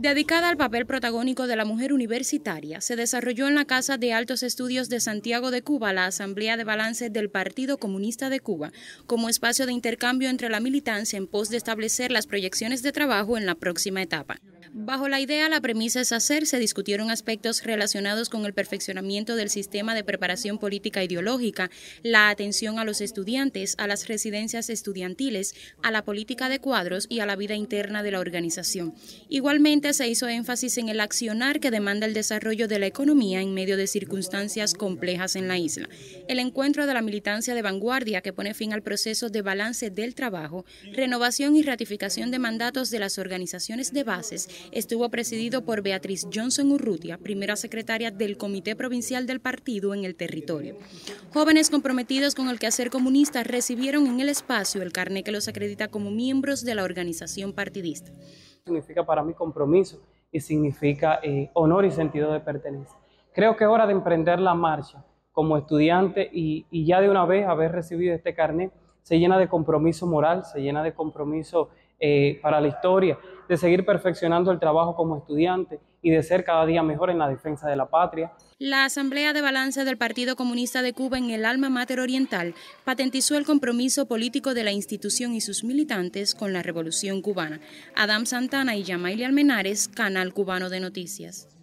Dedicada al papel protagónico de la mujer universitaria, se desarrolló en la Casa de Altos Estudios de Santiago de Cuba la Asamblea de Balance del Partido Comunista de Cuba, como espacio de intercambio entre la militancia en pos de establecer las proyecciones de trabajo en la próxima etapa. Bajo la idea, la premisa es hacer, se discutieron aspectos relacionados con el perfeccionamiento del sistema de preparación política ideológica, la atención a los estudiantes, a las residencias estudiantiles, a la política de cuadros y a la vida interna de la organización. Igualmente, se hizo énfasis en el accionar que demanda el desarrollo de la economía en medio de circunstancias complejas en la isla. El encuentro de la militancia de vanguardia que pone fin al proceso de balance del trabajo, renovación y ratificación de mandatos de las organizaciones de bases estuvo presidido por Beatriz Johnson Urrutia, primera secretaria del Comité Provincial del Partido en el territorio. Jóvenes comprometidos con el quehacer comunista recibieron en el espacio el carné que los acredita como miembros de la organización partidista. Significa para mí compromiso y significa eh, honor y sentido de pertenencia. Creo que es hora de emprender la marcha como estudiante y, ya de una vez haber recibido este carnet se llena de compromiso moral, se llena de compromiso eh, para la historia, de seguir perfeccionando el trabajo como estudiante y de ser cada día mejor en la defensa de la patria. La Asamblea de Balance del Partido Comunista de Cuba en el Alma Mater Oriental patentizó el compromiso político de la institución y sus militantes con la Revolución Cubana. Adam Santana y Yamaili Almenares, Canal Cubano de Noticias.